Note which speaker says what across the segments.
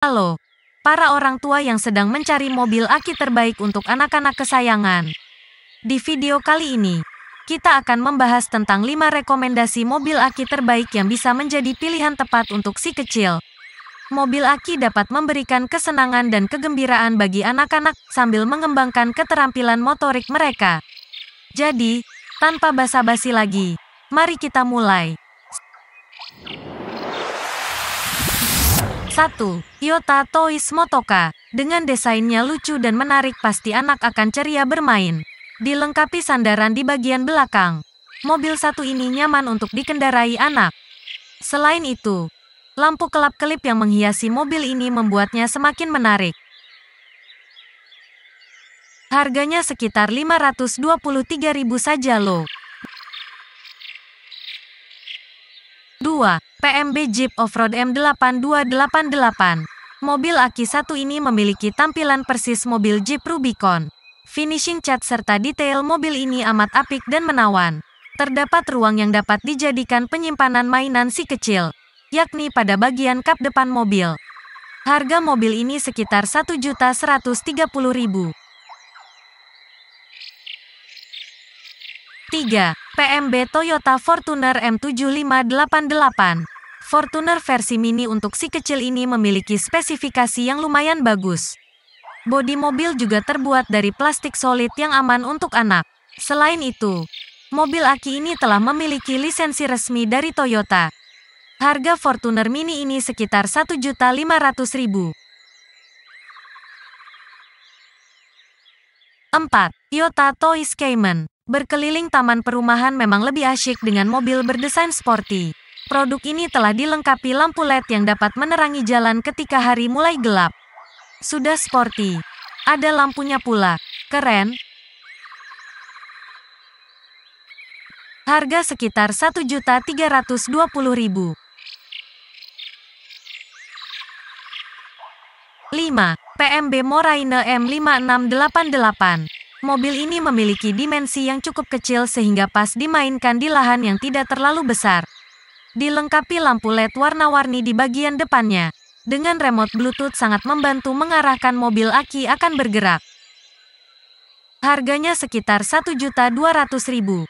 Speaker 1: Halo, para orang tua yang sedang mencari mobil aki terbaik untuk anak-anak kesayangan. Di video kali ini, kita akan membahas tentang 5 rekomendasi mobil aki terbaik yang bisa menjadi pilihan tepat untuk si kecil. Mobil aki dapat memberikan kesenangan dan kegembiraan bagi anak-anak sambil mengembangkan keterampilan motorik mereka. Jadi, tanpa basa-basi lagi, mari kita mulai. 1. Yota Tois Motoka. Dengan desainnya lucu dan menarik pasti anak akan ceria bermain. Dilengkapi sandaran di bagian belakang. Mobil satu ini nyaman untuk dikendarai anak. Selain itu, lampu kelap-kelip yang menghiasi mobil ini membuatnya semakin menarik. Harganya sekitar 523.000 saja loh. PMB Jeep Offroad M8288. Mobil aki satu ini memiliki tampilan persis mobil Jeep Rubicon. Finishing cat serta detail mobil ini amat apik dan menawan. Terdapat ruang yang dapat dijadikan penyimpanan mainan si kecil, yakni pada bagian kap depan mobil. Harga mobil ini sekitar 1.130.000. 3. PMB Toyota Fortuner M7588. Fortuner versi mini untuk si kecil ini memiliki spesifikasi yang lumayan bagus. Bodi mobil juga terbuat dari plastik solid yang aman untuk anak. Selain itu, mobil aki ini telah memiliki lisensi resmi dari Toyota. Harga Fortuner Mini ini sekitar 1.500.000. 4. Toyota Toys Cayman Berkeliling taman perumahan memang lebih asyik dengan mobil berdesain sporty. Produk ini telah dilengkapi lampu LED yang dapat menerangi jalan ketika hari mulai gelap. Sudah sporty. Ada lampunya pula. Keren. Harga sekitar rp 1.320.000. 5. PMB Moraine M5688 Mobil ini memiliki dimensi yang cukup kecil sehingga pas dimainkan di lahan yang tidak terlalu besar. Dilengkapi lampu LED warna-warni di bagian depannya. Dengan remote Bluetooth sangat membantu mengarahkan mobil aki akan bergerak. Harganya sekitar 1.200.000.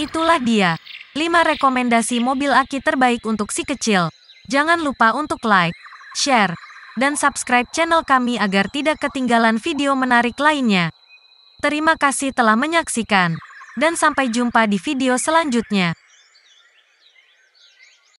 Speaker 1: Itulah dia, 5 rekomendasi mobil aki terbaik untuk si kecil. Jangan lupa untuk like, share, dan subscribe channel kami agar tidak ketinggalan video menarik lainnya. Terima kasih telah menyaksikan, dan sampai jumpa di video selanjutnya.